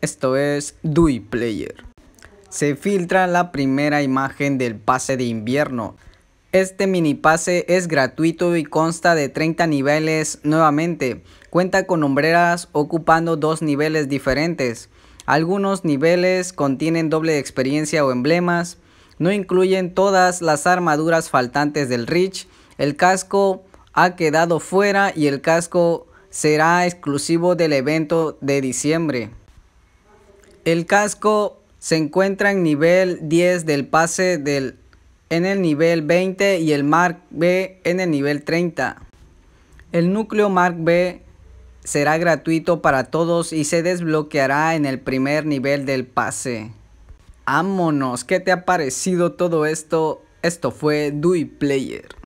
Esto es Dui Player. Se filtra la primera imagen del pase de invierno. Este mini pase es gratuito y consta de 30 niveles nuevamente. Cuenta con hombreras ocupando dos niveles diferentes. Algunos niveles contienen doble experiencia o emblemas. No incluyen todas las armaduras faltantes del Rich. El casco ha quedado fuera y el casco será exclusivo del evento de diciembre. El casco se encuentra en nivel 10 del pase del, en el nivel 20 y el Mark B en el nivel 30. El núcleo Mark B será gratuito para todos y se desbloqueará en el primer nivel del pase. Ámonos, ¿qué te ha parecido todo esto? Esto fue Dewey Player.